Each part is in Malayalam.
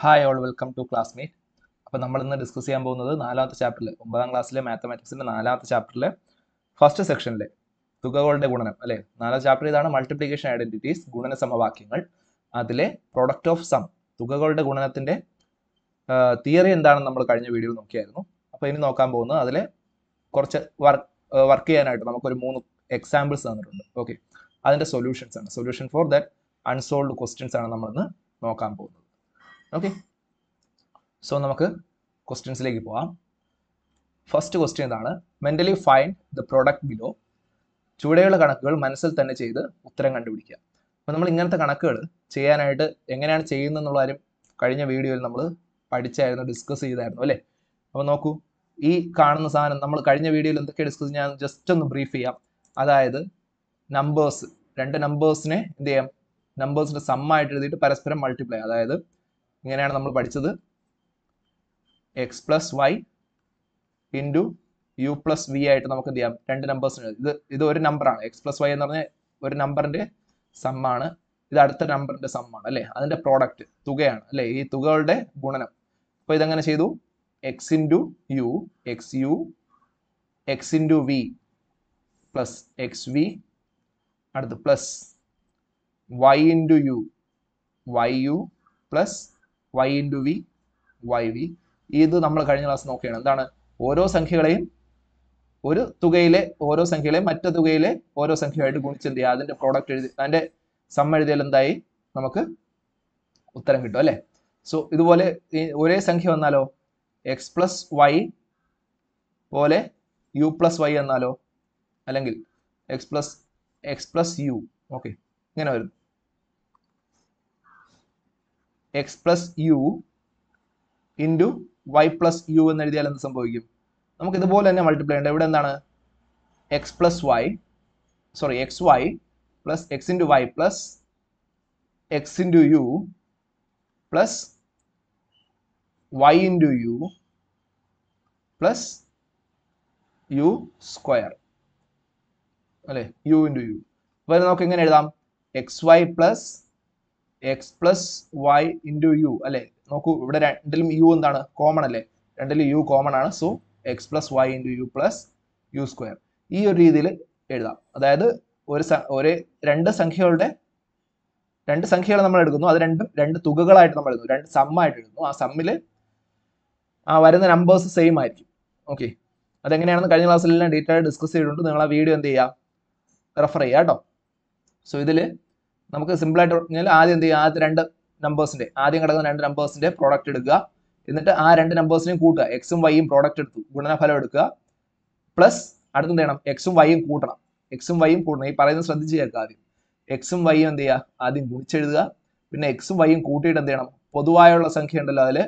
hi all welcome to classmate അപ്പോൾ നമ്മൾ ഇന്ന് ഡിസ്കസ് ചെയ്യാൻ പോകുന്നത് നാലാമത്തെ ചാപ്റ്ററിൽ ഒമ്പതാം ക്ലാസ്സിലെ മാത്തമാറ്റിക്സിൻ്റെ നാലാമത്തെ ചാപ്റ്ററിലെ ഫസ്റ്റ് സെക്ഷനിലെ തുകകളുടെ ഗുണനം അല്ലേ നാലാം ചാപ്റ്റർ ഇതാണ് മൾട്ടിപ്ലിക്കേഷൻ ഐഡൻറ്റിറ്റീസ് ഗുണന സമവാക്യങ്ങൾ അതിലെ പ്രൊഡക്റ്റ് ഓഫ് സം തുകകളുടെ ഗുണനത്തിൻ്റെ തിയറി എന്താണെന്ന് നമ്മൾ കഴിഞ്ഞ വീഡിയോ നോക്കിയായിരുന്നു അപ്പോൾ ഇനി നോക്കാൻ പോകുന്നത് അതിലെ കുറച്ച് വർക്ക് വർക്ക് ചെയ്യാനായിട്ട് നമുക്കൊരു മൂന്ന് എക്സാമ്പിൾസ് തന്നിട്ടുണ്ട് ഓക്കെ അതിൻ്റെ സൊല്യൂഷൻസ് ആണ് solution for that unsolved questions ആണ് നമ്മളിന്ന് നോക്കാൻ പോകുന്നത് ഓക്കെ സോ നമുക്ക് ക്വസ്റ്റ്യൻസിലേക്ക് പോവാം ഫസ്റ്റ് ക്വസ്റ്റ്യൻ ഇതാണ് mentally find the product below ചുവടെയുള്ള കണക്കുകൾ മനസ്സിൽ തന്നെ ചെയ്ത് ഉത്തരം കണ്ടുപിടിക്കുക അപ്പോൾ നമ്മൾ ഇങ്ങനത്തെ കണക്കുകൾ ചെയ്യാനായിട്ട് എങ്ങനെയാണ് ചെയ്യുന്നതെന്നുള്ള കാര്യം കഴിഞ്ഞ വീഡിയോയിൽ നമ്മൾ പഠിച്ചായിരുന്നു ഡിസ്കസ് ചെയ്തായിരുന്നു അല്ലേ അപ്പോൾ നോക്കൂ ഈ കാണുന്ന സാധനം നമ്മൾ കഴിഞ്ഞ വീഡിയോയിൽ എന്തൊക്കെ ഡിസ്കസ് ഞാൻ ജസ്റ്റ് ഒന്ന് ബ്രീഫ് ചെയ്യാം അതായത് നമ്പേഴ്സ് രണ്ട് നമ്പേഴ്സിനെ എന്ത് ചെയ്യാം നമ്പേഴ്സിൻ്റെ സമ്മായിട്ട് എഴുതിയിട്ട് പരസ്പരം മൾട്ടിപ്ലൈ അതായത് ഇങ്ങനെയാണ് നമ്മൾ പഠിച്ചത് X plus Y into U plus V ആയിട്ട് നമുക്ക് എന്ത് ചെയ്യാം രണ്ട് നമ്പേഴ്സ് ഇത് ഇത് ഒരു നമ്പറാണ് എക്സ് പ്ലസ് വൈ എന്ന് പറഞ്ഞാൽ ഒരു നമ്പറിൻ്റെ സമ്മാണ് ഇത് അടുത്ത നമ്പറിൻ്റെ സമ്മാണ് അല്ലേ അതിൻ്റെ പ്രോഡക്റ്റ് തുകയാണ് അല്ലേ ഈ തുകകളുടെ ഗുണനം അപ്പോൾ ഇതെങ്ങനെ ചെയ്തു X into U X U X into V plus X V അടുത്ത് plus Y into U Y U plus Y into V Y V ഇത് നമ്മൾ കഴിഞ്ഞ ക്ലാസ് നോക്കിയാണ് എന്താണ് ഓരോ സംഖ്യകളെയും ഒരു തുകയിലെ ഓരോ സംഖ്യകളെയും മറ്റു തുകയിലെ ഓരോ സംഖ്യയായിട്ട് ഗുണിച്ചെന്ത് ചെയ്യുക അതിന്റെ പ്രോഡക്റ്റ് എഴുതി അതിന്റെ സം എഴുതിയാൽ എന്തായി നമുക്ക് ഉത്തരം കിട്ടും അല്ലേ സോ ഇതുപോലെ ഒരേ സംഖ്യ വന്നാലോ എക്സ് പ്ലസ് വൈ പോലെ യു പ്ലസ് വൈ എന്നാലോ അല്ലെങ്കിൽ X plus X plus U okay ഇങ്ങനെ വരുന്നു X plus U into Y plus U എന്ന് എഴുതിയാൽ എന്ത് സംഭവിക്കും നമുക്ക് ഇതുപോലെ തന്നെ മൾട്ടിപ്ലൈ ഉണ്ട് ഇവിടെ എന്താണ് X plus Y sorry X Y plus X into Y plus X into U plus Y into U plus U square അല്ലേ യു ഇൻറ്റു യു അപ്പോൾ നമുക്ക് എങ്ങനെ എഴുതാം X Y plus X plus Y into U അല്ലേ നോക്കൂ ഇവിടെ രണ്ടിലും യു എന്താണ് കോമൺ അല്ലേ രണ്ടിലും യു കോമൺ ആണ് so X plus Y into U plus U square ഈ ഒരു രീതിയിൽ എഴുതാം അതായത് ഒരു ഒരു രണ്ട് സംഖ്യകളുടെ രണ്ട് സംഖ്യകൾ നമ്മൾ എടുക്കുന്നു അത് രണ്ടും രണ്ട് തുകകളായിട്ട് നമ്മൾ എഴുതുന്നു രണ്ട് സമ്മായിട്ട് എഴുതുന്നു ആ സമ്മിൽ ആ വരുന്ന നമ്പേഴ്സ് സെയിം ആയിരിക്കും ഓക്കെ അതെങ്ങനെയാണെന്ന് കഴിഞ്ഞ ക്ലാസ്സിലെല്ലാം ഡീറ്റെയിൽ ഡിസ്കസ് ചെയ്തിട്ടുണ്ട് നിങ്ങൾ ആ വീഡിയോ എന്ത് ചെയ്യുക റെഫർ ചെയ്യുക കേട്ടോ സോ ഇതിൽ നമുക്ക് സിമ്പിളായിട്ട് പറഞ്ഞാൽ ആദ്യം എന്ത് ചെയ്യുക ആദ്യത്തെ രണ്ട് നമ്പേഴ്സിൻ്റെ ആദ്യം കിടക്കുന്ന രണ്ട് നമ്പേഴ്സിൻ്റെ പ്രോഡക്റ്റ് എടുക്കുക എന്നിട്ട് ആ രണ്ട് നമ്പേഴ്സിനെയും കൂട്ടുക എക്സും വൈയും പ്രോഡക്റ്റ് എടുത്തു ഗുണനഫലം എടുക്കുക പ്ലസ് അടുത്ത എന്ത് ചെയ്യണം എക്സും വൈയും കൂട്ടണം എക്സും വൈയും കൂട്ടണം ഈ പറയുന്നത് ശ്രദ്ധിച്ച് ചേർക്കുക ആദ്യം എക്സും വൈയും എന്ത് ചെയ്യുക ആദ്യം ഗുണിച്ചെഴുതുക പിന്നെ എക്സും വൈയും കൂട്ടിയിട്ട് എന്ത് ചെയ്യണം പൊതുവായുള്ള സംഖ്യ ഉണ്ടല്ലോ അതിൽ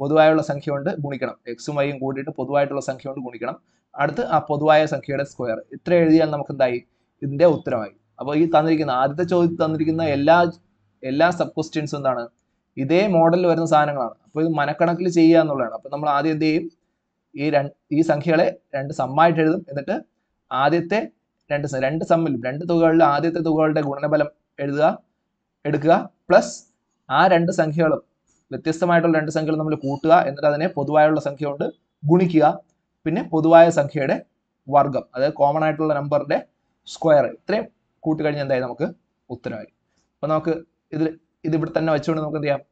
പൊതുവായുള്ള സംഖ്യ കൊണ്ട് ഗുണിക്കണം എക്സും വൈയും കൂട്ടിയിട്ട് പൊതുവായിട്ടുള്ള സംഖ്യ കൊണ്ട് ഗുണിക്കണം അടുത്ത് ആ പൊതുവായ സംഖ്യയുടെ സ്ക്വയർ ഇത്ര എഴുതിയാൽ നമുക്ക് എന്തായി ഇതിന്റെ ഉത്തരമായി അപ്പോൾ ഈ തന്നിരിക്കുന്ന ആദ്യത്തെ ചോദ്യത്തിൽ തന്നിരിക്കുന്ന എല്ലാ എല്ലാ സബ് ക്വസ്റ്റ്യൻസും എന്താണ് ഇതേ മോഡലിൽ വരുന്ന സാധനങ്ങളാണ് അപ്പോൾ ഇത് മനക്കണക്കിൽ ചെയ്യുക എന്നുള്ളതാണ് അപ്പോൾ നമ്മൾ ആദ്യം എന്ത് ചെയ്യും ഈ രണ്ട് ഈ സംഖ്യകളെ രണ്ട് സമ്മായിട്ട് എഴുതും എന്നിട്ട് ആദ്യത്തെ രണ്ട് രണ്ട് സമ്മിലും രണ്ട് തുകകളിലും ആദ്യത്തെ തുകകളുടെ ഗുണനഫലം എഴുതുക എടുക്കുക പ്ലസ് ആ രണ്ട് സംഖ്യകളും വ്യത്യസ്തമായിട്ടുള്ള രണ്ട് സംഖ്യകളും നമ്മൾ കൂട്ടുക എന്നിട്ട് അതിനെ പൊതുവായുള്ള സംഖ്യ കൊണ്ട് ഗുണിക്കുക പിന്നെ പൊതുവായ സംഖ്യയുടെ വർഗം അതായത് കോമൺ ആയിട്ടുള്ള നമ്പറിന്റെ സ്ക്വയർ ഇത്രയും കൂട്ടുകഴിഞ്ഞാൽ എന്തായി നമുക്ക് ഉത്തരമായി അപ്പോൾ നമുക്ക് ഇതിൽ ഇത് ഇവിടെ തന്നെ വെച്ചുകൊണ്ട് നമുക്ക് എന്ത് ചെയ്യാം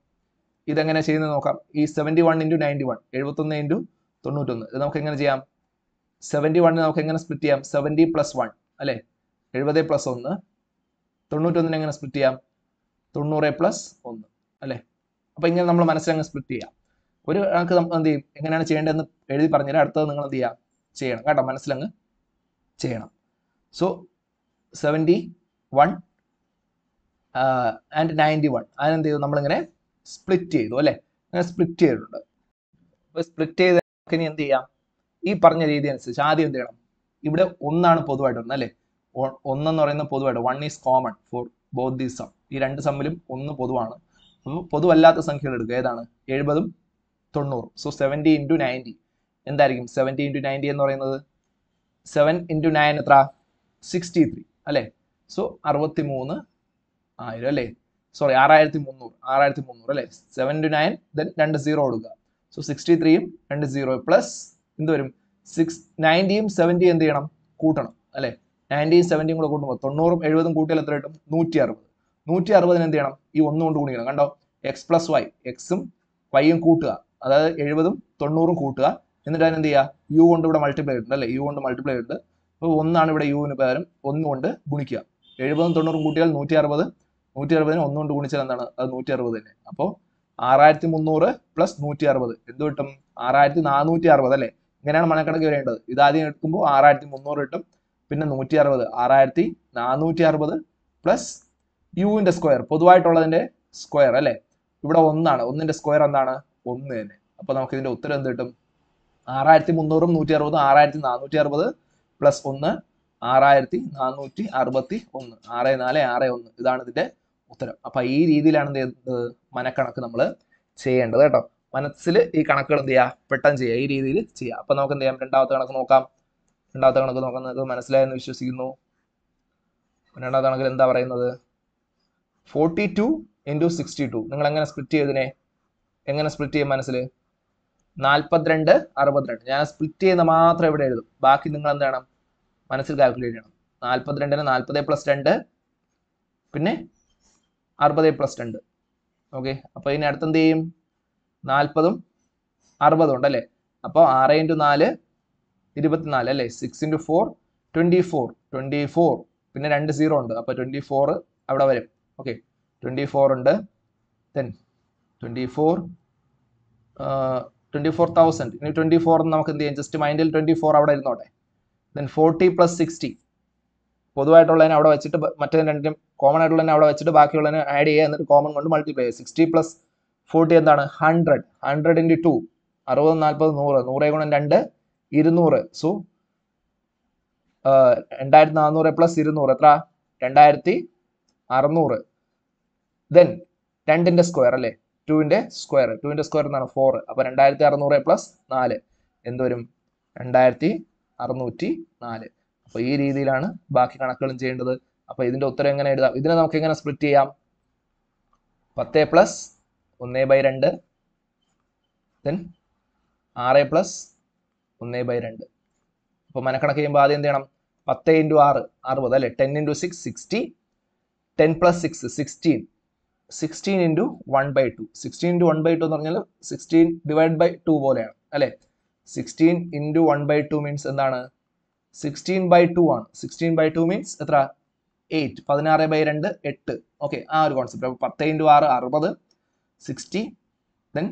ഇതെങ്ങനെ ചെയ്യുന്നത് നോക്കാം ഈ seventy one into ninety one എഴുപത്തൊന്ന് ഇൻറ്റു തൊണ്ണൂറ്റൊന്ന് ഇത് നമുക്ക് എങ്ങനെ ചെയ്യാം സെവൻറ്റി വണ്ണിന് നമുക്ക് എങ്ങനെ സ്പ്ലിറ്റ് ചെയ്യാം സെവൻറ്റി പ്ലസ് വൺ അല്ലേ എഴുപത് പ്ലസ് ഒന്ന് തൊണ്ണൂറ്റൊന്നിന് എങ്ങനെ സ്പ്ലിറ്റ് ചെയ്യാം തൊണ്ണൂറ് പ്ലസ് ഒന്ന് അല്ലേ അപ്പോൾ ഇങ്ങനെ നമ്മൾ മനസ്സിലങ്ങ് സ്പ്ലിറ്റ് ചെയ്യാം ഒരു നമുക്ക് എന്ത് ചെയ്യും എങ്ങനെയാണ് ചെയ്യേണ്ടതെന്ന് എഴുതി പറഞ്ഞാൽ അടുത്തത് നിങ്ങൾ എന്ത് ചെയ്യാം ചെയ്യണം കേട്ടോ മനസ്സിലങ്ങ് ചെയ്യണം so seventy one and ninety one അതിനെന്ത് ചെയ്തു നമ്മളിങ്ങനെ സ്പ്ലിറ്റ് ചെയ്തു അല്ലേ അങ്ങനെ സ്പ്ലിറ്റ് ചെയ്തിട്ടുണ്ട് അപ്പോൾ സ്പ്ലിറ്റ് ചെയ്ത് നമുക്ക് ഇനി എന്ത് ചെയ്യാം ഈ പറഞ്ഞ രീതി അനുസരിച്ച് ആദ്യം എന്ത് ചെയ്യണം ഇവിടെ ഒന്നാണ് പൊതുവായിട്ട് അല്ലേ ഒന്നെന്ന് പറയുന്നത് പൊതുവായിട്ട് one is common for both the sum ഈ രണ്ട് സമ്മിലും ഒന്ന് പൊതുവാണ് അപ്പോൾ പൊതുവല്ലാത്ത സംഖ്യകൾ എടുക്കുക ഏതാണ് എഴുപതും തൊണ്ണൂറും സോ സെവൻറ്റി ഇൻറ്റു നയൻറ്റി എന്തായിരിക്കും സെവൻറ്റി ഇൻറ്റു നയൻറ്റി എന്ന് പറയുന്നത് സെവൻ ഇൻറ്റു നയൻ എത്ര സിക്സ്റ്റി ത്രീ അല്ലേ സോ അറുപത്തി മൂന്ന് ആയിരം അല്ലേ സോറി ആറായിരത്തി മുന്നൂറ് ആറായിരത്തി മുന്നൂറ് അല്ലേ ടു നയൻ ദെൻ രണ്ട് സീറോ കൊടുക്കുക സോ സിക്സ്റ്റി ത്രീയും രണ്ട് സീറോ പ്ലസ് എന്ത് വരും സിക്സ് നയൻറ്റിയും സെവൻറ്റിയും എന്ത് ചെയ്യണം കൂട്ടണം അല്ലേ നയൻറ്റിയും സെവൻറ്റിയും കൂടെ കൂട്ടുമ്പോൾ തൊണ്ണൂറും എഴുപതും കൂട്ടിയാൽ എത്ര കിട്ടും നൂറ്റി അറുപത് നൂറ്റി അറുപതിന് എന്ത് ചെയ്യണം ഈ ഒന്നും കൊണ്ട് ഗുണിക്കണം കണ്ടോ എക്സ് പ്ലസ് വൈ എക്സും വൈയും കൂട്ടുക അതായത് എഴുപതും തൊണ്ണൂറും കൂട്ടുക എന്നിട്ട് അതിനെന്ത് ചെയ്യുക യു കൊണ്ട് ഇവിടെ മൾട്ടിപ്ലൈ ഇട്ടുണ്ട് അല്ലേ യു കൊണ്ട് മൾട്ടിപ്ലൈ ഇട്ടുണ്ട് അപ്പോൾ ഒന്നാണ് ഇവിടെ യുവിന് പകരം കൊണ്ട് ഗുണിക്കുക എഴുപതും തൊണ്ണൂറും കൂട്ടിയാൽ നൂറ്റി അറുപത് നൂറ്റി അറുപതിന് ഒന്നുകൊണ്ട് ഗുണിച്ചാൽ എന്താണ് അത് നൂറ്റി അറുപത് തന്നെ അപ്പോൾ ആറായിരത്തി മുന്നൂറ് പ്ലസ് നൂറ്റി അറുപത് എന്ത് കിട്ടും ആറായിരത്തി നാനൂറ്റി അറുപത് അല്ലേ ഇങ്ങനെയാണ് മണക്കണക്ക് വരേണ്ടത് ആദ്യം എടുക്കുമ്പോൾ ആറായിരത്തി മുന്നൂറ് കിട്ടും പിന്നെ നൂറ്റി അറുപത് ആറായിരത്തി നാനൂറ്റി അറുപത് പ്ലസ് യുവിൻ്റെ സ്ക്വയർ പൊതുവായിട്ടുള്ളതിൻ്റെ സ്ക്വയർ അല്ലേ ഇവിടെ ഒന്നാണ് ഒന്നിൻ്റെ സ്ക്വയർ എന്താണ് ഒന്ന് തന്നെ അപ്പോൾ നമുക്ക് ഇതിൻ്റെ ഉത്തരം എന്ത് കിട്ടും ആറായിരത്തി മുന്നൂറും നൂറ്റി അറുപതും ആറായിരത്തി നാനൂറ്റി അറുപത് പ്ലസ് ഒന്ന് ആറായിരത്തി നാനൂറ്റി അറുപത്തി ഒന്ന് ആറ് നാല് ആറ് ഒന്ന് ഇതാണ് ഇതിന്റെ ഉത്തരം അപ്പൊ ഈ രീതിയിലാണ് എന്ത് മനക്കണക്ക് നമ്മൾ ചെയ്യേണ്ടത് കേട്ടോ മനസ്സിൽ ഈ കണക്കുകൾ എന്ത് ചെയ്യുക പെട്ടെന്ന് ചെയ്യുക ഈ രീതിയിൽ ചെയ്യുക അപ്പൊ നമുക്ക് എന്ത് ചെയ്യാം രണ്ടാമത്തെ കണക്ക് നോക്കാം രണ്ടാമത്തെ കണക്ക് നോക്കാം നിങ്ങൾക്ക് മനസ്സിലായെന്ന് വിശ്വസിക്കുന്നു രണ്ടാമത്തെ കണക്കിൽ എന്താ പറയുന്നത് forty two into sixty two നിങ്ങൾ എങ്ങനെ സ്പ്ലിറ്റ് ചെയ്തതിനെ എങ്ങനെ സ്പ്ലിറ്റ് ചെയ്യും മനസ്സിൽ നാൽപ്പത്തിരണ്ട് അറുപത്തിരണ്ട് ഞാൻ സ്പ്ലിറ്റ് ചെയ്യുന്ന മാത്രം ഇവിടെ എഴുതും ബാക്കി നിങ്ങൾ എന്താണ് മനസ്സിൽ കാൽക്കുലേറ്റ് ചെയ്യണം നാൽപ്പത്തിരണ്ടിന് നാൽപ്പത് പ്ലസ് രണ്ട് പിന്നെ അറുപത് പ്ലസ് രണ്ട് ഓക്കെ അപ്പൊ ഇതിന് അടുത്ത് എന്ത് ചെയ്യും നാൽപ്പതും അറുപതും ഉണ്ടല്ലേ അപ്പൊ ആറ് ഇൻറ്റു നാല് ഇരുപത്തിനാല് അല്ലേ six into four twenty four twenty four പിന്നെ രണ്ട് സീറോ ഉണ്ട് അപ്പൊ ട്വന്റി ഫോർ അവിടെ വരും ഓക്കെ ട്വന്റി ഫോർ ഉണ്ട് then twenty four twenty four thousand ഇനി ട്വൻറ്റി ഫോർ നമുക്ക് എന്ത് ചെയ്യാം ജസ്റ്റ് മൈൻഡിൽ ട്വൻറ്റി ഫോർ അവിടെ ഇരുന്നോട്ടെ ദെൻ ഫോർട്ടി പ്ലസ് സിക്സ്റ്റി പൊതുവായിട്ടുള്ളതിനെ അവിടെ വെച്ചിട്ട് മറ്റേ രണ്ടിനും കോമൺ ആയിട്ടുള്ളതിനെ അവിടെ വെച്ചിട്ട് ബാക്കിയുള്ളതിനെ ആഡ് ചെയ്യുക എന്നിട്ട് കോമൺ കൊണ്ട് മൾട്ടിപ്ലൈ ചെയ്യുക സിക്സ്റ്റി പ്ലസ് ഫോർട്ടി എന്താണ് ഹൺഡ്രഡ് ഹൺഡ്രഡ് ഇൻറ്റു ടു അറുപത് നാൽപ്പത് നൂറ് നൂറ് ഗുണം രണ്ട് ഇരുന്നൂറ് സോ രണ്ടായിരത്തി നാനൂറ് പ്ലസ് ഇരുന്നൂറ് എത്ര രണ്ടായിരത്തി അറുന്നൂറ് ദെൻ രണ്ടിൻ്റെ സ്ക്വയർ അല്ലേ ടുവിൻ്റെ സ്ക്വയർ ടുവിൻ്റെ സ്ക്വയർ എന്നാണ് ഫോർ അപ്പോൾ രണ്ടായിരത്തി അറുന്നൂറ് പ്ലസ് നാല് എന്തുവരും രണ്ടായിരത്തി അറുന്നൂറ്റി നാല് അപ്പോൾ ഈ രീതിയിലാണ് ബാക്കി കണക്കുകളും ചെയ്യേണ്ടത് അപ്പോൾ ഇതിൻ്റെ ഉത്തരം എങ്ങനെ എഴുതാം ഇതിനെ നമുക്ക് എങ്ങനെ സ്പ്ലിറ്റ് ചെയ്യാം പത്ത് പ്ലസ് ഒന്ന് ബൈ രണ്ട് ദെൻ ആറ് പ്ലസ് ഒന്ന് ബൈ രണ്ട് അപ്പോൾ മനക്കണക്ക് ചെയ്യുമ്പോൾ ആദ്യം എന്ത് ചെയ്യണം പത്ത് ഇൻറ്റു ആറ് അറുപത് അല്ലേ ten into six sixty ten plus six sixteen sixteen into one by two sixteen into one by two എന്ന് പറഞ്ഞാൽ സിക്സ്റ്റീൻ ഡിവൈഡ് ബൈ ടു പോലെയാണ് അല്ലേ sixteen into one by two means എന്താണ് സിക്സ്റ്റീൻ ബൈ ടു ആണ് സിക്സ്റ്റീൻ ബൈ ടു മീൻസ് എത്ര എയ്റ്റ് പതിനാറ് ബൈ രണ്ട് എട്ട് ഓക്കെ ആ ഒരു കോൺസെപ്റ്റ് അപ്പോൾ പത്ത് ഇൻറ്റു ആറ് അറുപത് sixty then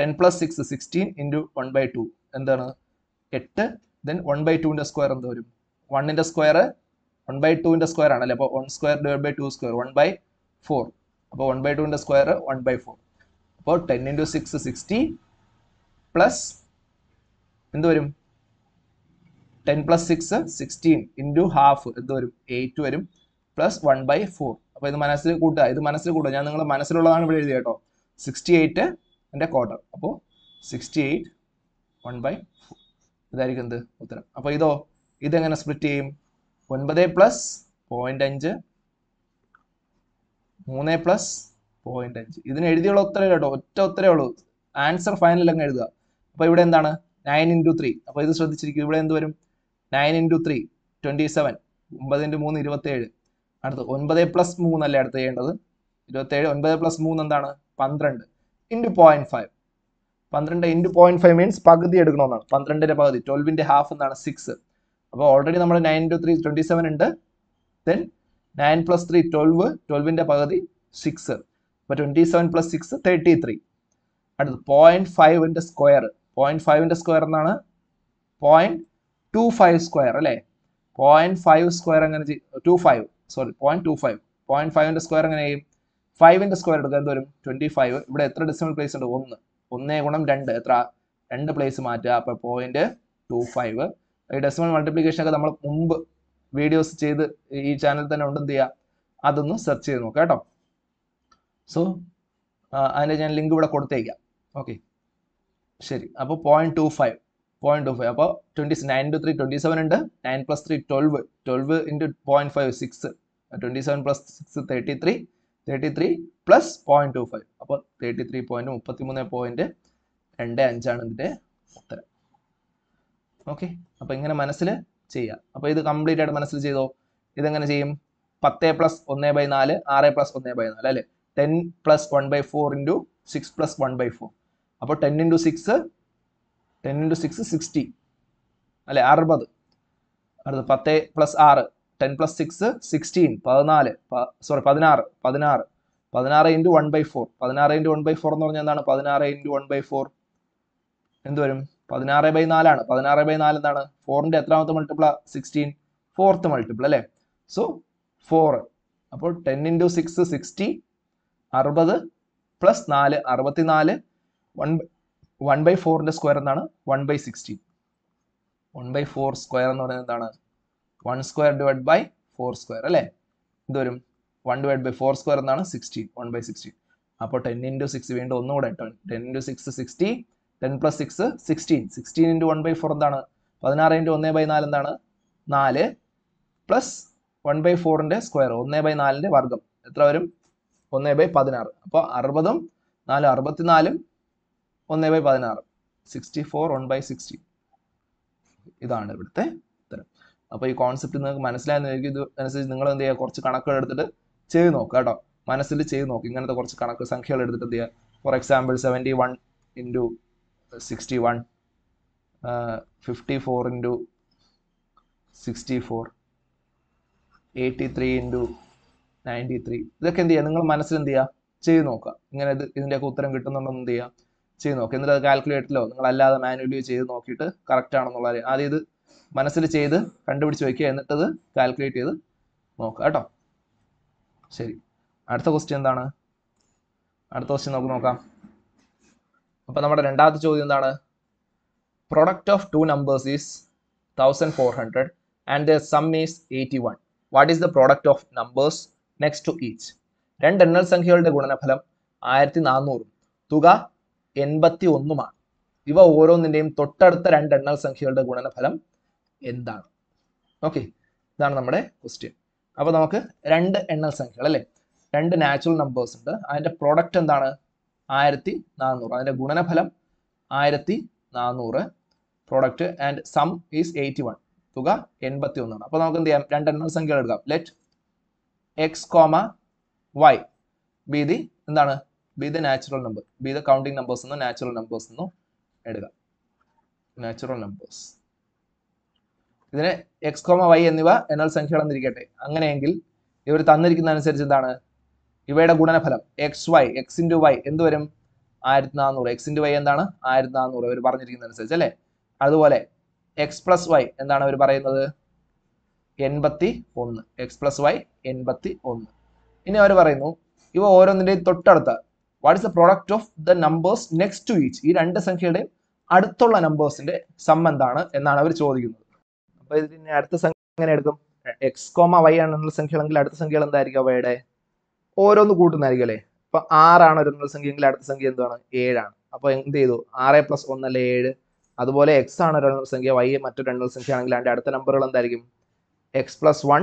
ten plus six sixteen into one by two എന്താണ് എട്ട് ദെൻ വൺ ബൈ ടുവിൻ്റെ സ്ക്വയർ എന്ത് വരും വണ്ണിൻ്റെ സ്ക്വയർ വൺ ബൈ ടുവിൻ്റെ സ്ക്വയർ ആണല്ലേ അപ്പോൾ one square divide by two square one by four അപ്പോൾ വൺ ബൈ ടുവിൻ്റെ സ്ക്വയർ വൺ ബൈ ഫോർ അപ്പോൾ ten into six sixty plus എന്ത് വരും ten plus six sixteen into half എന്ത് വരും എയ്റ്റ് വരും പ്ലസ് വൺ ബൈ ഫോർ അപ്പോൾ ഇത് മനസ്സിൽ കൂട്ടുക ഇത് മനസ്സിൽ കൂട്ടുക ഞാൻ നിങ്ങളുടെ മനസ്സിലുള്ളതാണ് ഇവിടെ എഴുതിയ കേട്ടോ സിക്സ്റ്റി എയ്റ്റ് എൻ്റെ ക്വാർട്ടർ അപ്പോൾ sixty eight one by four ഇതായിരിക്കും എന്ത് ഉത്തരം അപ്പോൾ ഇതോ ഇതെങ്ങനെ സ്പ്ലിറ്റ് ചെയ്യും ഒൻപത് പ്ലസ് പോയിൻ്റ് അഞ്ച് മൂന്ന് പ്ലസ് പോയിന്റ് അഞ്ച് ഇതിന് എഴുതിയുള്ള ഉത്തരം കേട്ടോ ഒറ്റ ഉത്തരേ ഉള്ളൂ ആൻസർ ഫൈനൽ അങ്ങ് എഴുതുക അപ്പൊ ഇവിടെ എന്താണ് നയൻ ഇൻറ്റു ത്രീ അപ്പൊ ഇത് ശ്രദ്ധിച്ചിരിക്കും ഇവിടെ എന്ത് വരും nine into three twenty seven ഒമ്പത് ഇൻറ്റു മൂന്ന് ഇരുപത്തേഴ് അടുത്ത് ഒൻപത് പ്ലസ് മൂന്നല്ലേ അടുത്ത് ചെയ്യേണ്ടത് ഇരുപത്തേഴ് ഒൻപത് പ്ലസ് മൂന്ന് എന്താണ് പന്ത്രണ്ട് ഇൻറ്റു പോയിന്റ് ഫൈവ് പന്ത്രണ്ട് ഇൻറ്റു പോയിന്റ് ഫൈവ് മീൻസ് പകുതി എടുക്കണമെന്നാണ് പന്ത്രണ്ടിൻ്റെ പകുതി ട്വൽവിൻ്റെ ഹാഫ് എന്നാണ് സിക്സ് അപ്പോൾ ഓൾറെഡി നമ്മൾ nine into three twenty seven ഉണ്ട് then nine plus three twelve ട്വൽവിൻ്റെ പകുതി സിക്സ് അപ്പോൾ twenty seven plus six thirty three അടുത്ത് പോയിൻറ്റ് ഫൈവിൻ്റെ സ്ക്വയർ പോയിൻറ്റ് ഫൈവിൻ്റെ സ്ക്വയർ എന്നാണ് പോയിൻറ്റ് ടു ഫൈവ് സ്ക്വയർ അല്ലേ പോയിൻറ്റ് ഫൈവ് സ്ക്വയർ എങ്ങനെ two five sorry point two five point ഫൈവിൻ്റെ സ്ക്വയർ എങ്ങനെ ചെയ്യും ഫൈവിൻ്റെ സ്ക്വയർ എടുക്കുക എന്ത് വരും ട്വൻറ്റി ഫൈവ് ഇവിടെ എത്ര ഡെസിമൽ പ്ലേസ് ഉണ്ട് ഒന്ന് ഒന്നേ ഗുണം രണ്ട് എത്ര രണ്ട് പ്ലേസ് മാറ്റുക അപ്പോൾ പോയിൻറ്റ് ടു ഫൈവ് ഈ ഡെസിമൽ മൾട്ടിപ്ലിക്കേഷനൊക്കെ നമ്മൾ മുമ്പ് വീഡിയോസ് ചെയ്ത് ഈ ചാനൽ തന്നെ ഉണ്ട് എന്ത് ചെയ്യുക അതൊന്ന് സെർച്ച് ചെയ്ത് നോക്കാം കേട്ടോ സോ അതിൻ്റെ ഞാൻ ലിങ്ക് ഇവിടെ കൊടുത്തേക്കാം ഓക്കെ ശരി അപ്പോൾ point two five point two five അപ്പോൾ twenty nine two three twenty seven ഉണ്ട് nine plus three twelve twelve into point five six twenty seven plus six thirty three thirty three plus point two five അപ്പോൾ തേർട്ടി ത്രീ പോയിന്റ് മുപ്പത്തി മൂന്ന് പോയിന്റ് രണ്ട് അഞ്ചാണ് ഇതിൻ്റെ ഉത്തരം ഓക്കെ അപ്പോൾ ഇങ്ങനെ മനസ്സിൽ ചെയ്യുക അപ്പോൾ ഇത് കംപ്ലീറ്റ് ആയിട്ട് മനസ്സിൽ ചെയ്തോ ഇതെങ്ങനെ ചെയ്യും പത്ത് പ്ലസ് ഒന്ന് ബൈ നാല് ആറ് പ്ലസ് ഒന്ന് ബൈ നാല് അല്ലേ ten plus one by four into six plus one by four അപ്പോൾ ten into six ten into six sixty അല്ലെ അറുപത് അടുത്ത് പത്ത് പ്ലസ് ആറ് ടെൻ പ്ലസ് സിക്സ് സിക്സ്റ്റീൻ പതിനാല് സോറി പതിനാറ് പതിനാറ് പതിനാറ് ഇൻറ്റു വൺ ബൈ ഫോർ പതിനാറ് ഇൻറ്റു വൺ ബൈ ഫോർ എന്ന് പറഞ്ഞാൽ എന്താണ് പതിനാറ് ഇൻറ്റു വൺ ബൈ ഫോർ എന്ത് വരും പതിനാറ് ബൈ നാലാണ് പതിനാറ് ബൈ നാല് എന്താണ് ഫോറിന്റെ എത്രാമത്തെ മൾട്ടിപ്പിളാ സിക്സ്റ്റീൻ ഫോർത്ത് മൾട്ടിപ്പിൾ അല്ലേ സോ ഫോർ അപ്പോൾ ടെൻ ഇൻറ്റു സിക്സ് സിക്സ്റ്റി അറുപത് പ്ലസ് നാല് അറുപത്തി നാല് വൺ വൺ ബൈ ഫോറിന്റെ സ്ക്വയർ എന്താണ് one by sixteen one by four square എന്ന് പറയുന്നത് എന്താണ് one square divide by four square അല്ലെ ഇത് വരും one divide by four square എന്നാണ് സിക്സ്റ്റീൻ വൺ ബൈ സിക്സ്റ്റീൻ അപ്പോൾ ടെൻ ഇൻറ്റു സിക്സ് വീണ്ടും ഒന്നുകൂടെ ten into six sixty ten plus six sixteen sixteen into one by four എന്താണ് പതിനാറ് ഇൻറ്റു ഒന്ന് ബൈ നാല് എന്താണ് നാല് പ്ലസ് വൺ ബൈ ഫോറിൻ്റെ സ്ക്വയർ ഒന്ന് ബൈ നാലിൻ്റെ വർഗം എത്ര വരും ഒന്ന് ബൈ പതിനാറ് അപ്പോൾ അറുപതും നാല് അറുപത്തിനാലും ഒന്ന് ബൈ പതിനാറ് sixty four one by sixty ഇതാണ് ഇവിടുത്തെ ഉത്തരം അപ്പോൾ ഈ കോൺസെപ്റ്റ് നിങ്ങൾക്ക് മനസ്സിലായെന്ന് എനിക്ക് ഇത് അനുസരിച്ച് നിങ്ങൾ എന്ത് ചെയ്യുക കുറച്ച് കണക്കുകൾ എടുത്തിട്ട് ചെയ്ത് നോക്കുക കേട്ടോ മനസ്സിൽ ചെയ്ത് നോക്കുക ഇങ്ങനത്തെ കുറച്ച് കണക്ക് സംഖ്യകൾ എടുത്തിട്ട് എന്ത് ചെയ്യുക for example seventy one into sixty one fifty four into sixty four eighty three into ninety three ഇതൊക്കെ എന്ത് ചെയ്യുക നിങ്ങൾ മനസ്സിൽ എന്ത് ചെയ്യുക ചെയ്ത് നോക്കുക ഇങ്ങനെ ഇത് ഇതിൻ്റെയൊക്കെ ഉത്തരം കിട്ടുന്നുണ്ടോ എന്ത് ചെയ്യുക ചെയ്ത് നോക്കുക എന്നിട്ട് അത് കാൽക്കുലേറ്ററിലോ നിങ്ങൾ അല്ലാതെ മാനുവലി ചെയ്ത് നോക്കിയിട്ട് കറക്റ്റ് ആണെന്നുള്ള ആദ്യം ഇത് മനസ്സിൽ ചെയ്ത് കണ്ടുപിടിച്ച് വയ്ക്കുക എന്നിട്ടത് കാൽക്കുലേറ്റ് ചെയ്ത് നോക്കുക കേട്ടോ ശരി അടുത്ത ക്വസ്റ്റ്യൻ എന്താണ് അടുത്ത ക്വസ്റ്റ്യൻ നമുക്ക് നോക്കാം അപ്പോൾ നമ്മുടെ രണ്ടാമത്തെ ചോദ്യം എന്താണ് product of two numbers is thousand four hundred and the sum is eighty one what is the product of numbers next to each രണ്ട് എണ്ണൽ സംഖ്യകളുടെ ഗുണനഫലം ആയിരത്തി നാനൂറും തുക എൺപത്തി ഒന്നുമാണ് ഇവ ഓരോന്നിൻ്റെയും തൊട്ടടുത്ത രണ്ട് എണ്ണൽ സംഖ്യകളുടെ ഗുണനഫലം എന്താണ് ഓക്കെ ഇതാണ് നമ്മുടെ ക്വസ്റ്റ്യൻ അപ്പോൾ നമുക്ക് രണ്ട് എണ്ണൽ സംഖ്യകൾ അല്ലേ രണ്ട് നാച്ചുറൽ നമ്പേഴ്സ് ഉണ്ട് അതിൻ്റെ പ്രോഡക്റ്റ് എന്താണ് ആയിരത്തി നാനൂറ് അതിൻ്റെ ഗുണനഫലം ആയിരത്തി നാനൂറ് product and sum is eighty one തുക എൺപത്തി ഒന്നാണ് അപ്പോൾ നമുക്ക് എന്ത് ചെയ്യാം രണ്ടെണ്ണം സംഖ്യകൾ എടുക്കാം let x comma y be the എന്താണ് be the natural number be the counting numbers എന്നോ നാച്ചുറൽ നമ്പേഴ്സ് എന്നോ എടുക്കാം നാച്ചുറൽ നമ്പേഴ്സ് ഇതിനെ എക്സ് കോമ വൈ എന്നിവ എണ്ണൽ എന്നിരിക്കട്ടെ അങ്ങനെയെങ്കിൽ ഇവർ തന്നിരിക്കുന്ന അനുസരിച്ച് എന്താണ് ഇവയുടെ ഗുണനഫലം x y x into y എന്ത് വരും ആയിരത്തി നാനൂറ് എക്സ് ഇൻറ്റു വൈ എന്താണ് ആയിരത്തി നാനൂറ് അവർ അനുസരിച്ച് അല്ലേ അതുപോലെ എക്സ് പ്ലസ് വൈ എന്താണ് അവർ പറയുന്നത് എൺപത്തി ഒന്ന് എക്സ് പ്ലസ് വൈ എൺപത്തി ഒന്ന് ഇനി അവർ പറയുന്നു ഇവ ഓരോന്നിൻ്റെയും തൊട്ടടുത്ത what is the product of the numbers next to each ഈ രണ്ട് സംഖ്യയുടെയും അടുത്തുള്ള നമ്പേഴ്സിന്റെ സം എന്താണ് എന്നാണ് അവർ ചോദിക്കുന്നത് അപ്പോൾ ഇതിന് അടുത്ത സംഖ്യ എങ്ങനെ എടുക്കും എക്സ് കോമ വൈ ആണെന്നുള്ള സംഖ്യകളെങ്കിൽ അടുത്ത സംഖ്യകൾ എന്തായിരിക്കും അവയുടെ ഓരോന്ന് കൂട്ടുന്നതായിരിക്കും അല്ലേ ഇപ്പൊ ആറാണ് ഒരു എങ്കിൽ അടുത്ത സംഖ്യ എന്താണ് ഏഴാണ് അപ്പൊ എന്ത് ചെയ്തു ആറ് പ്ലസ് അല്ലെ ഏഴ് അതുപോലെ എക്സ് ആണ് ഒരു സംഖ്യ വൈ മറ്റൊരു രണ്ടു സംഖ്യ ആണെങ്കിൽ അതിന്റെ അടുത്ത നമ്പറുകൾ എന്തായിരിക്കും x plus one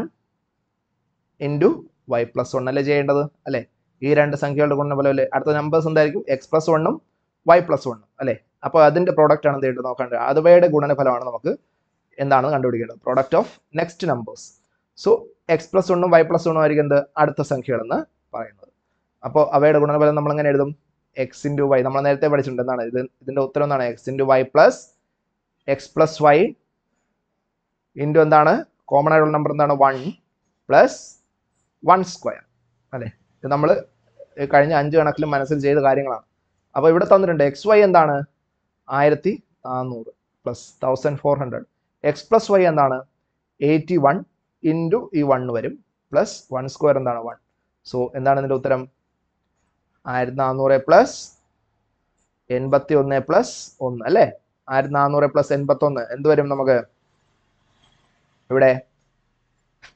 into Y plus one അല്ലേ ചെയ്യേണ്ടത് അല്ലേ ഈ രണ്ട് സംഖ്യകളുടെ ഗുണന പോലെ അല്ലേ അടുത്ത നമ്പേഴ്സ് എന്തായിരിക്കും എക്സ് പ്ലസ് വണ്ണും വൈ പ്ലസ് വണ്ണും അല്ലേ അപ്പോൾ അതിന്റെ പ്രോഡക്റ്റ് ആണ് എന്ത് നോക്കേണ്ടത് അതുവയുടെ ഗുണനഫലമാണ് നമുക്ക് എന്താണെന്ന് കണ്ടുപിടിക്കേണ്ടത് product of next numbers so X plus വണ്ണും വൈ പ്ലസ് വണ്ണും ആയിരിക്കും എന്ത് അടുത്ത സംഖ്യകളെന്ന് പറയുന്നത് അപ്പോൾ അവയുടെ ഗുണനഫലം നമ്മൾ എങ്ങനെ എഴുതും എക്സ് ഇൻറ്റു വൈ നമ്മൾ നേരത്തെ പഠിച്ചിട്ടുണ്ട് എന്താണ് ഇത് ഇതിൻ്റെ ഉത്തരം എന്താണ് x into Y plus X plus Y into എന്താണ് കോമൺ ആയിട്ടുള്ള നമ്പർ എന്താണ് വൺ പ്ലസ് വൺ സ്ക്വയർ അല്ലേ ഇത് നമ്മൾ കഴിഞ്ഞ അഞ്ച് കണക്കിലും മനസ്സിൽ ചെയ്ത കാര്യങ്ങളാണ് അപ്പോൾ ഇവിടെ തന്നിട്ടുണ്ട് എക്സ് വൈ എന്താണ് ആയിരത്തി നാനൂറ് plus thousand four hundred x plus y എന്താണ് എയ്റ്റി വൺ ഇൻറ്റു ഈ വൺ വരും പ്ലസ് വൺ സ്ക്വയർ എന്താണ് വൺ സോ എന്താണ് ഇതിൻ്റെ ഉത്തരം ആയിരത്തി നാനൂറ് പ്ലസ് എൺപത്തി ഒന്ന് പ്ലസ് ഒന്ന് അല്ലേ ആയിരത്തി നാനൂറ് പ്ലസ് എൺപത്തി ഒന്ന് എന്ത് വരും നമുക്ക് ഇവിടെ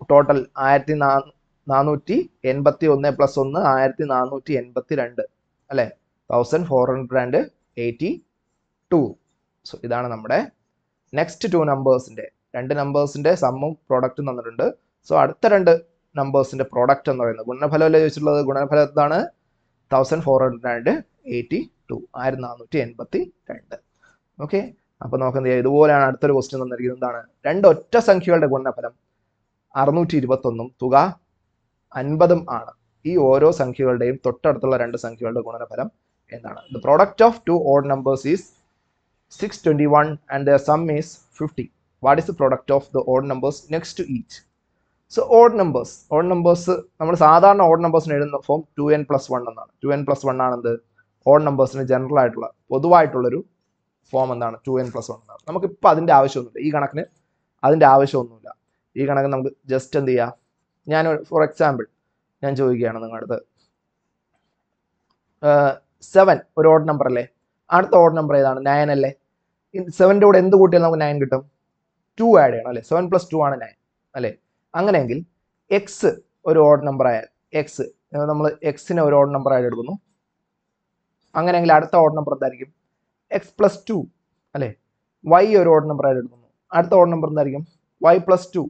ടോട്ടൽ ആയിരത്തി നാനൂറ്റി എൺപത്തി ഒന്ന് പ്ലസ് ഒന്ന് ആയിരത്തി നാനൂറ്റി എൺപത്തി രണ്ട് അല്ലേ thousand four hundred and eighty two so ഇതാണ് നമ്മുടെ നെക്സ്റ്റ് ടു നമ്പേഴ്സിൻ്റെ രണ്ട് നമ്പേഴ്സിൻ്റെ സമ്മും പ്രോഡക്റ്റും തന്നിട്ടുണ്ട് സോ അടുത്ത രണ്ട് നമ്പേഴ്സിൻ്റെ പ്രോഡക്റ്റ് എന്ന് പറയുന്നത് അല്ല ചോദിച്ചിട്ടുള്ളത് ഗുണഫലം എന്താണ് thousand four hundred and eighty two ആയിരത്തി നാനൂറ്റി എൺപത്തി രണ്ട് ഓക്കെ അപ്പോൾ നമുക്ക് എന്ത് ഇതുപോലെയാണ് അടുത്തൊരു ക്വസ്റ്റ്യൻ തന്നിരിക്കുന്നത് എന്താണ് രണ്ട് ഒറ്റ സംഖ്യകളുടെ ഗുണഫലം അറുന്നൂറ്റി ഇരുപത്തൊന്നും തുക അൻപതും ആണ് ഈ ഓരോ സംഖ്യകളുടെയും തൊട്ടടുത്തുള്ള രണ്ട് സംഖ്യകളുടെ ഗുണനഫലം എന്താണ് the product of two odd numbers is six twenty one and the sum is fifty what is the product of the odd numbers next to each so odd numbers odd numbers നമ്മൾ സാധാരണ ഓഡ് നമ്പേഴ്സിന് എഴുതുന്ന form two n plus one എന്നാണ് ടു എൻ പ്ലസ് വൺ ആണെന്ത് ഓഡ് നമ്പേഴ്സിന് ജനറൽ ആയിട്ടുള്ള പൊതുവായിട്ടുള്ളൊരു ഫോം എന്താണ് ടു എൻ പ്ലസ് വൺ എന്നാണ് നമുക്കിപ്പോൾ അതിൻ്റെ ആവശ്യമൊന്നുമില്ല ഈ കണക്കിന് അതിൻ്റെ ആവശ്യമൊന്നുമില്ല ഈ കണക്ക് നമുക്ക് ജസ്റ്റ് എന്ത് ചെയ്യാം ഞാൻ ഫോർ എക്സാമ്പിൾ ഞാൻ ചോദിക്കുകയാണ് നിങ്ങളുടെ സെവൻ ഒരു ഓഡ് നമ്പർ അല്ലേ അടുത്ത ഓഡ് നമ്പർ ഏതാണ് നയൻ അല്ലേ സെവൻ്റെ കൂടെ എന്ത് കൂട്ടിയാൽ നമുക്ക് നയൻ കിട്ടും ടു ആഡ് ചെയ്യണം അല്ലേ സെവൻ പ്ലസ് ടു ആണ് നയൻ അല്ലേ അങ്ങനെയെങ്കിൽ എക്സ് ഒരു ഓഡ് നമ്പർ ആയാൽ എക്സ് നമ്മൾ എക്സിനെ ഒരു ഓഡ് നമ്പർ ആയിട്ട് എടുക്കുന്നു അങ്ങനെയെങ്കിൽ അടുത്ത ഓഡ് നമ്പർ എന്തായിരിക്കും എക്സ് പ്ലസ് ടു അല്ലേ വൈ ഒരു ഓഡ് നമ്പർ ആയിട്ട് എടുക്കുന്നു അടുത്ത ഓഡ് നമ്പർ എന്തായിരിക്കും വൈ പ്ലസ് ടു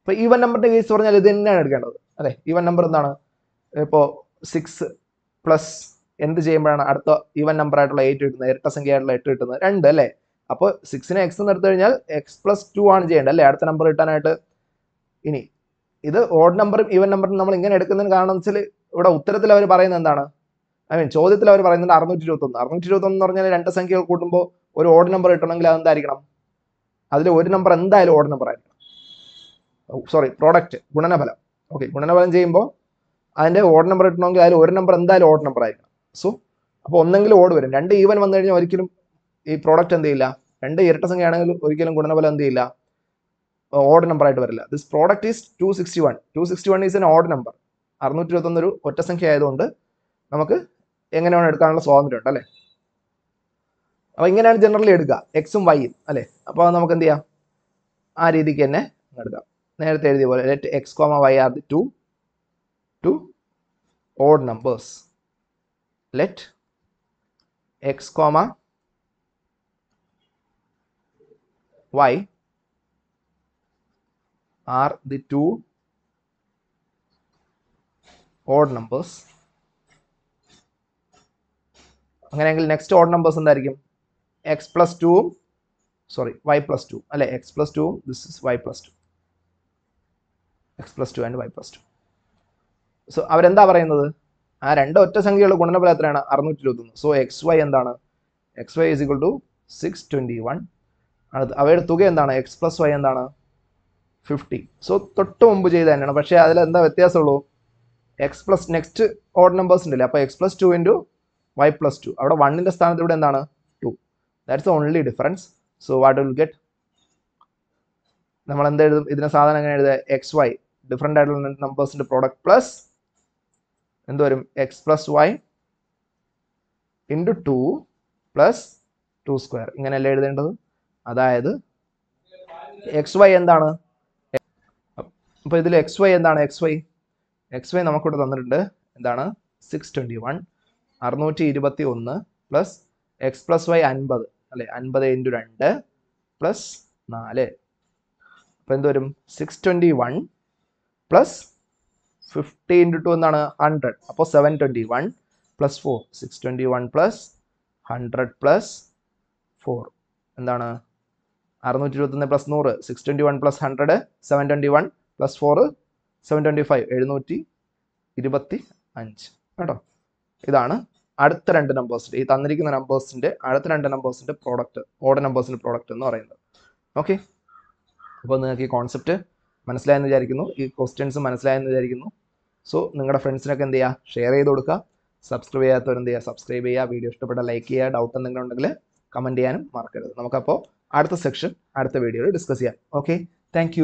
ഇപ്പോൾ ഈവൻ നമ്പറിൻ്റെ കേസ് പറഞ്ഞാൽ ഇത് തന്നെയാണ് എടുക്കേണ്ടത് അല്ലേ ഈവൻ നമ്പർ എന്താണ് ഇപ്പോൾ സിക്സ് പ്ലസ് എന്ത് ചെയ്യുമ്പോഴാണ് അടുത്ത ഈവൻ നമ്പർ ആയിട്ടുള്ള എയ്റ്റ് കിട്ടുന്നത് ഇരട്ട സംഖ്യ ആയിട്ടുള്ള എട്ട് കിട്ടുന്നത് രണ്ട് അല്ലേ അപ്പോൾ സിക്സിന് എക്സ് എന്ന് എടുത്തു കഴിഞ്ഞാൽ എക്സ് പ്ലസ് ടു ആണ് ചെയ്യേണ്ടത് അല്ലേ അടുത്ത നമ്പർ കിട്ടാനായിട്ട് ഇനി ഇത് ഓഡ് നമ്പറും ഈവൻ നമ്പറും നമ്മൾ ഇങ്ങനെ എടുക്കുന്നതിന് കാരണം വെച്ചാൽ ഇവിടെ ഉത്തരത്തിൽ അവർ പറയുന്നത് എന്താണ് ഐ മീൻ ചോദ്യത്തിൽ അവർ പറയുന്നത് അറുന്നൂറ്റി ഇരുപത്തൊന്ന് അറുന്നൂറ്റി ഇരുപത്തൊന്ന് എന്ന് പറഞ്ഞാൽ രണ്ട് സംഖ്യകൾ കൂട്ടുമ്പോൾ ഒരു ഓഡ് നമ്പർ കിട്ടണമെങ്കിൽ അതെന്തായിരിക്കണം അതിൽ ഒരു നമ്പർ എന്തായാലും ഓഡ് നമ്പർ ആയിരിക്കണം സോറി oh, പ്രോഡക്റ്റ് ഗുണനഫലം ഓക്കെ ഗുണനഫലം ചെയ്യുമ്പോൾ അതിൻ്റെ ഓഡ് നമ്പർ കിട്ടണമെങ്കിൽ അതിൽ ഒരു നമ്പർ എന്തായാലും ഓഡ് നമ്പർ ആയിരിക്കണം സോ അപ്പോൾ ഒന്നെങ്കിലും ഓഡ് വരും രണ്ട് ഈവൻ വന്നു കഴിഞ്ഞാൽ ഒരിക്കലും ഈ പ്രോഡക്റ്റ് എന്ത് ചെയ്യില്ല രണ്ട് ഇരട്ട സംഖ്യയാണെങ്കിൽ ഒരിക്കലും ഗുണനഫലം എന്ത് ചെയ്യില്ല ഓഡ് നമ്പർ ആയിട്ട് വരില്ല this product is two sixty one two sixty one is an odd number അറുന്നൂറ്റി ഇരുപത്തൊന്ന് ഒരു ഒറ്റ സംഖ്യ ആയതുകൊണ്ട് നമുക്ക് എങ്ങനെ വേണം എടുക്കാനുള്ള സ്വാതന്ത്ര്യം ഉണ്ട് അല്ലേ അപ്പോൾ ഇങ്ങനെയാണ് ജനറലി എടുക്കുക എക്സും വൈയും അല്ലേ അപ്പോൾ നമുക്ക് എന്ത് ചെയ്യാം ആ രീതിക്ക് തന്നെ എടുക്കാം നേരത്തെ എഴുതിയ പോലെ let x comma y are the two two odd numbers let x comma y are the two odd numbers അങ്ങനെയെങ്കിൽ നെക്സ്റ്റ് ഓഡ് നമ്പേഴ്സ് എന്തായിരിക്കും എക്സ് പ്ലസ് ടുവും സോറി വൈ പ്ലസ് ടു അല്ലെ എക്സ് പ്ലസ് ടുവും this is y plus two x plus two and y plus two so അവരെന്താ പറയുന്നത് ആ രണ്ട് ഒറ്റ സംഖ്യകളുടെ ഗുണനഫലം എത്രയാണ് അറുന്നൂറ്റി ഇരുപത്തൊന്ന് സോ എക്സ് വൈ എന്താണ് x y is equal to six twenty one അടുത്ത് അവയുടെ തുക എന്താണ് എക്സ് പ്ലസ് വൈ എന്താണ് ഫിഫ്റ്റി സോ തൊട്ട് മുമ്പ് ചെയ്ത് തന്നെയാണ് പക്ഷേ അതിൽ എന്താ വ്യത്യാസമുള്ളൂ x plus next odd numbers ഉണ്ടല്ലേ അപ്പോൾ x plus two into Y plus two അവിടെ വണ്ണിൻ്റെ സ്ഥാനത്ത് ഇവിടെ എന്താണ് two that's only difference so what will get നമ്മൾ എന്ത് എഴുതും ഇതിനെ സാധനം എങ്ങനെ എഴുതുക എക്സ് വൈ ഡിഫറെൻ്റ് ആയിട്ടുള്ള നമ്പേഴ്സിൻ്റെ പ്രോഡക്റ്റ് പ്ലസ് എന്ത് വരും x plus Y into two plus two square ഇങ്ങനെയല്ലേ എഴുതേണ്ടത് അതായത് എക്സ് വൈ എന്താണ് അപ്പോൾ ഇതിൽ എക്സ് വൈ എന്താണ് എക്സ് വൈ എക്സ് വൈ നമുക്കിവിടെ തന്നിട്ടുണ്ട് എന്താണ് സിക്സ് ട്വൻറ്റി വൺ അറുന്നൂറ്റി ഇരുപത്തി ഒന്ന് പ്ലസ് എക്സ് പ്ലസ് വൈ അൻപത് അല്ലെ അൻപത് ഇൻറ്റു രണ്ട് പ്ലസ് നാല് അപ്പോൾ എന്തുവരും six twenty one plus fifty into two എന്താണ് ഹൺഡ്രഡ് അപ്പോൾ seven twenty one plus four six twenty one plus hundred plus four എന്താണ് അറുന്നൂറ്റി ഇരുപത്തൊന്ന് പ്ലസ് നൂറ് six twenty one plus hundred seven twenty one plus four seven twenty five എഴുന്നൂറ്റി ഇരുപത്തി അഞ്ച് കേട്ടോ ഇതാണ് അടുത്ത രണ്ട് നമ്പേഴ്സിൻ്റെ ഈ തന്നിരിക്കുന്ന നമ്പേഴ്സിൻ്റെ അടുത്ത രണ്ട് നമ്പേഴ്സിൻ്റെ പ്രോഡക്റ്റ് ഓർഡർ നമ്പേഴ്സിൻ്റെ പ്രോഡക്റ്റ് എന്ന് പറയുന്നത് ഓക്കെ അപ്പോൾ നിങ്ങൾക്ക് ഈ കോൺസെപ്റ്റ് മനസ്സിലായെന്ന് വിചാരിക്കുന്നു ഈ ക്വസ്റ്റ്യൻസ് മനസ്സിലായെന്ന് വിചാരിക്കുന്നു സോ നിങ്ങളുടെ ഫ്രണ്ട്സിനൊക്കെ എന്ത് ചെയ്യുക ഷെയർ ചെയ്ത് കൊടുക്കുക സബ്സ്ക്രൈബ് എന്ത് ചെയ്യുക സബ്സ്ക്രൈബ് ചെയ്യുക വീഡിയോ ഇഷ്ടപ്പെട്ട ലൈക്ക് ചെയ്യുക ഡൗട്ട് എന്തെങ്കിലും ഉണ്ടെങ്കിൽ കമൻറ്റ് ചെയ്യാനും മറക്കരുത് നമുക്കപ്പോൾ അടുത്ത സെക്ഷൻ അടുത്ത വീഡിയോയിൽ ഡിസ്കസ് ചെയ്യാം ഓക്കെ താങ്ക്